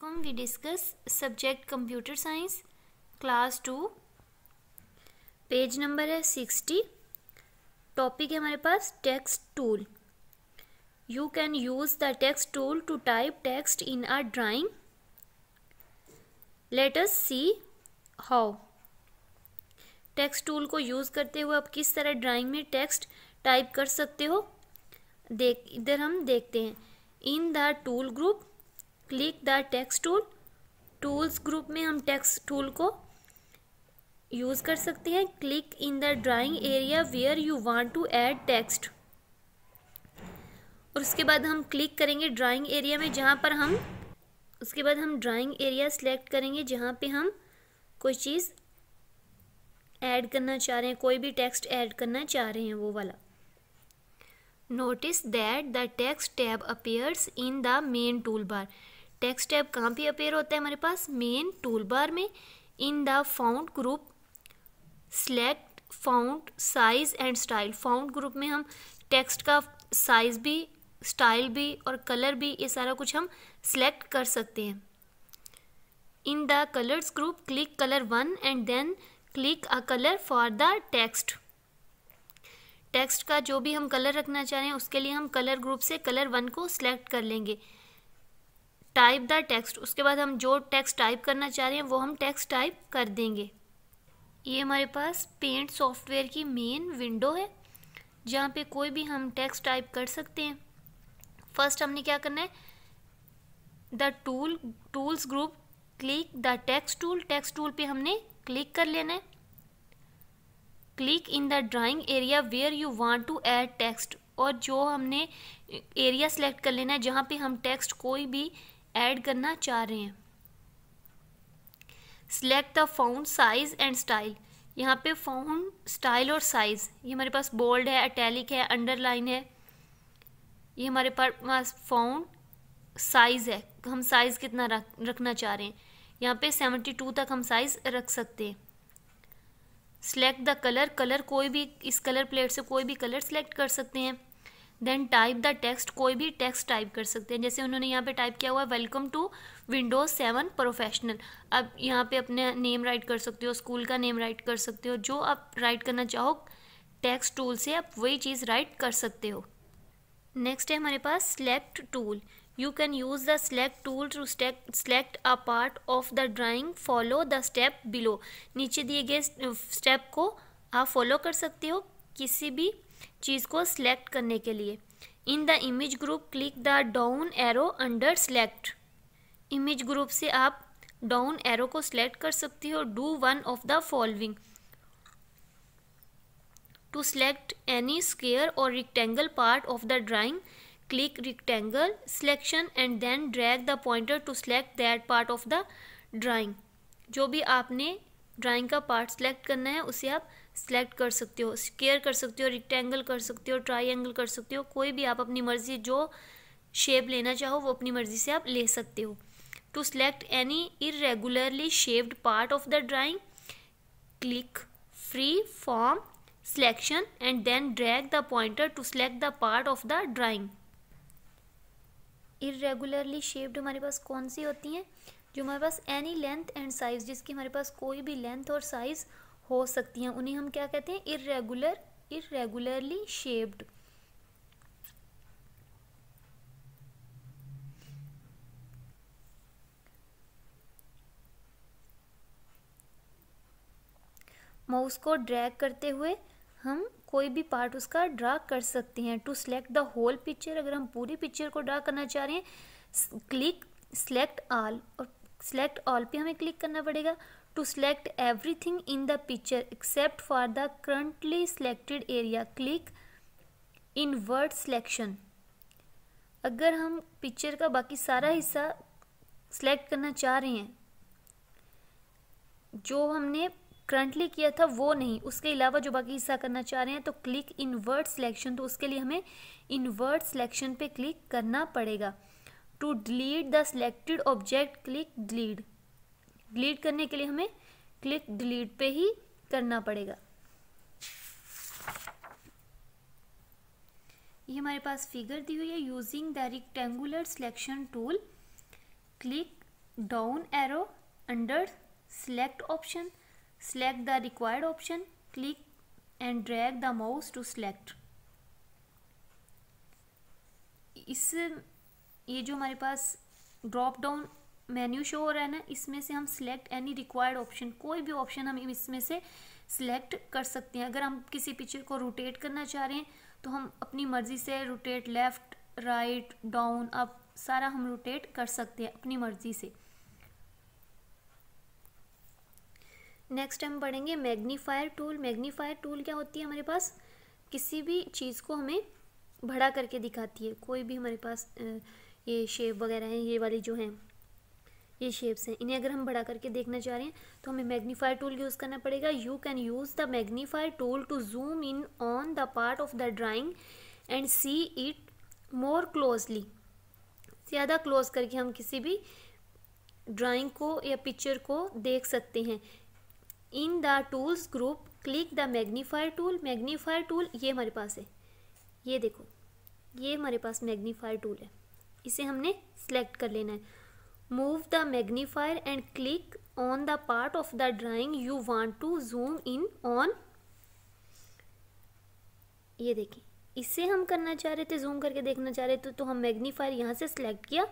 com we discuss subject computer science class two page number है sixty topic है हमारे पास text tool you can use the text tool to type text in or drawing let us see how text tool को use करते हुए आप किस तरह ड्राइंग में टेक्स्ट टाइप कर सकते हो देख इधर हम देखते हैं in the tool group click the text tool tools group में हम टेक्स्ट टूल को यूज़ कर सकते हैं click in the drawing area where you want to add text और उसके बाद हम क्लिक करेंगे ड्राइंग एरिया में जहाँ पर हम उसके बाद हम ड्राइंग एरिया सेलेक्ट करेंगे जहाँ पे हम कोई चीज़ ऐड करना चाह रहे हैं कोई भी टेक्स्ट ऐड करना चाह रहे हैं वो वाला notice that the text tab appears in the main toolbar text tab कहाँ पे अपेयर होता है हमारे पास मेन टूल बार में in the font group select font size and style font group में हम टेक्स्ट का साइज भी स्टाइल भी और कलर भी ये सारा कुछ हम सेलेक्ट कर सकते हैं in the colours group click colour one and then click a colour for the text text का जो भी हम कलर रखना चाह रहे हैं उसके लिए हम कलर ग्रुप से कलर वन को सिलेक्ट कर लेंगे टाइप द टेक्स्ट उसके बाद हम जो टेक्स्ट टाइप करना चाह रहे हैं वो हम टेक्स्ट टाइप कर देंगे ये हमारे पास पेंट सॉफ्टवेयर की मेन विंडो है जहाँ पे कोई भी हम टेक्स्ट टाइप कर सकते हैं फर्स्ट हमने क्या करना है the tool tools group click the text tool text tool पे हमने क्लिक कर लेना है click in the drawing area where you want to add text और जो हमने एरिया सेलेक्ट कर लेना है जहाँ पे हम टेक्स्ट कोई भी ऐड करना चाह रहे हैं select the font size and style यहाँ पे फाउंड स्टाइल और साइज़ ये हमारे पास बोल्ड है अटैलिक है अंडरलाइन है ये हमारे पास फाउंड साइज़ है हम साइज़ कितना रख रखना चाह रहे हैं यहाँ पे सेवेंटी टू तक हम साइज़ रख सकते हैं सेलेक्ट द कलर कलर कोई भी इस कलर प्लेट से कोई भी कलर सेलेक्ट कर सकते हैं देन टाइप द टेक्स्ट कोई भी टेक्स्ट टाइप कर सकते हैं जैसे उन्होंने यहाँ पे टाइप किया हुआ है welcome to Windows seven professional अब यहाँ पे अपने नेम राइट कर सकते हो स्कूल का नेम राइट कर सकते हो जो आप राइट करना चाहो टेक्स्ट टूल से आप वही चीज़ राइट कर सकते हो नेक्स्ट है हमारे पास select tool you can use the select tool to select a part of the drawing follow the step below नीचे दिए गए स्टेप को आप फॉलो कर सकते हो किसी भी चीज़ को सिलेक्ट करने के लिए in the image group click the down arrow under select image group से आप डाउन एरो को सिलेक्ट कर सकती हो do one of the following to select any square और rectangle part of the drawing click rectangle selection and then drag the pointer to select that part of the drawing जो भी आपने drawing का part select करना है उसे आप select कर सकते हो स्केयर कर सकते हो रिक्टेंगल कर सकते हो ट्राइंगल कर सकते हो कोई भी आप अपनी मर्ज़ी जो शेप लेना चाहो वो अपनी मर्ज़ी से आप ले सकते हो to select any irregularly shaped part of the drawing click free form selection and then drag the pointer to select the part of the drawing irregularly shaped हमारे पास कौन सी होती हैं जो हमारे पास एनी लेंथ एंड साइज जिसकी हमारे पास कोई भी लेंथ और साइज हो सकती हैं उन्हें हम क्या कहते हैं इरेगुलर इरेगुलरली शेप्ड माउस को ड्रैग करते हुए हम कोई भी पार्ट उसका ड्रा कर सकते हैं to select the whole picture अगर हम पूरी पिक्चर को ड्रा करना चाह रहे हैं क्लिक सेलेक्ट ऑल और सेलेक्ट ऑल पे हमें क्लिक करना पड़ेगा to select everything in the picture except for the currently selected area click word selection अगर हम पिक्चर का बाकी सारा हिस्सा सेलेक्ट करना चाह रहे हैं जो हमने करंटली किया था वो नहीं उसके अलावा जो बाकी हिस्सा करना चाह रहे हैं तो क्लिक इन वर्ड सिलेक्शन तो उसके लिए हमें इन वर्ड सिलेक्शन पे क्लिक करना पड़ेगा to delete the selected object click delete delete करने के लिए हमें क्लिक डिलीट पे ही करना पड़ेगा ये हमारे पास फिगर दी हुई है using the rectangular selection tool click down arrow under select option select the required option click and drag the mouse to select इस ये जो हमारे पास ड्रॉप डाउन मेन्यू शो हो रहा है ना इसमें से हम सिलेक्ट एनी रिक्वायर्ड ऑप्शन कोई भी ऑप्शन हम इसमें से सिलेक्ट कर सकते हैं अगर हम किसी पिक्चर को रोटेट करना चाह रहे हैं तो हम अपनी मर्ज़ी से rotate left right down up सारा हम रोटेट कर सकते हैं अपनी मर्ज़ी से नेक्स्ट हम पढ़ेंगे मैग्नीफायर टूल मैग्नीफायर टूल क्या होती है हमारे पास किसी भी चीज़ को हमें बड़ा करके दिखाती है कोई भी हमारे पास ये शेप वगैरह हैं ये वाली जो हैं ये शेप्स हैं इन्हें अगर हम बड़ा करके देखना चाह रहे हैं तो हमें मैग्नीफायर टूल यूज़ करना पड़ेगा you can use the magnifier tool to zoom in on the part of the drawing and see it more closely ज़्यादा क्लोज करके हम किसी भी ड्राइंग को या पिक्चर को देख सकते हैं in the tools group click the magnifier tool magnifier tool ये हमारे पास है ये देखो ये हमारे पास मैग्नीफायर टूल है इसे हमने सेलेक्ट कर लेना है move the magnifier and click on the part of the drawing you want to zoom in on ये देखिए इससे हम करना चाह रहे थे जूम करके देखना चाह रहे थे तो हम मैग्नीफायर यहाँ से सिलेक्ट किया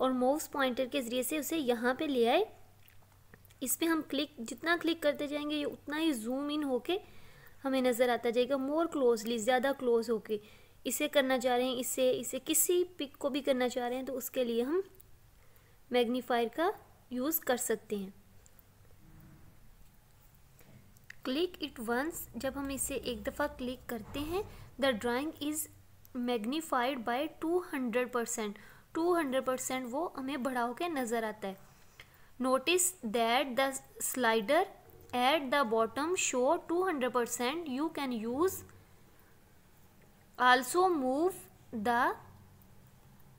और मूव्स पॉइंटर के ज़रिए से उसे यहाँ पे ले आए इस पर हम क्लिक जितना क्लिक करते जाएंगे ये उतना ही जूम इन होके हमें नज़र आता जाएगा मोर क्लोजली ज़्यादा क्लोज होके इसे करना चाह रहे हैं इसे इसे किसी पिक को भी करना चाह रहे हैं तो उसके लिए हम मैग्नीफायर का यूज़ कर सकते हैं क्लिक इट वंस जब हम इसे एक दफ़ा क्लिक करते हैं the drawing is magnified by two hundred percent two hundred percent वो हमें बढ़ाओ होकर नज़र आता है notice that the slider at the bottom show two hundred percent you can use also move the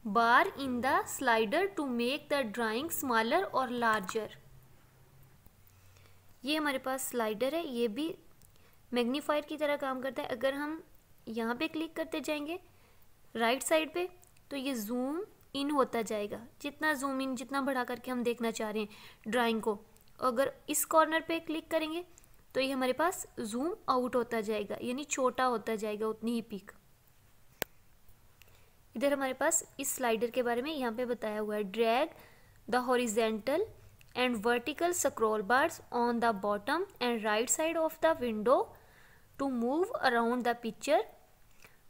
bar in the slider to make the drawing smaller or larger ये हमारे पास slider है ये भी मैग्नीफायर की तरह काम करता है अगर हम यहाँ पे क्लिक करते जाएंगे राइट साइड पे तो ये जूम इन होता जाएगा जितना जूम इन जितना बढ़ा करके हम देखना चाह रहे हैं ड्राइंग को अगर इस कॉर्नर पे क्लिक करेंगे तो ये हमारे पास जूम आउट होता जाएगा यानी छोटा होता जाएगा उतनी ही पिक इधर हमारे पास इस स्लाइडर के बारे में यहाँ पे बताया हुआ है drag the horizontal and vertical scroll bars on the bottom and right side of the window to move around the picture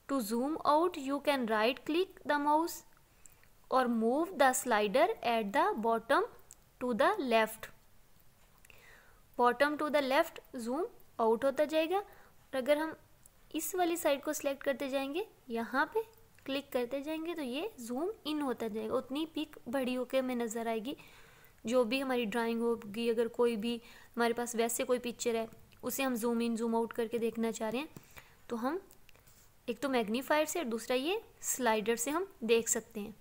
to zoom out you can right click the mouse और move the slider at the bottom to the left bottom to the left zoom out होता जाएगा और अगर हम इस वाली side को select करते जाएंगे यहाँ पे क्लिक करते जाएंगे तो ये जूम इन होता जाएगा उतनी पिक बड़ी होकर हमें नज़र आएगी जो भी हमारी ड्राइंग होगी अगर कोई भी हमारे पास वैसे कोई पिक्चर है उसे हम जूम इन जूम आउट करके देखना चाह रहे हैं तो हम एक तो मैग्नीफायर से और दूसरा ये स्लाइडर से हम देख सकते हैं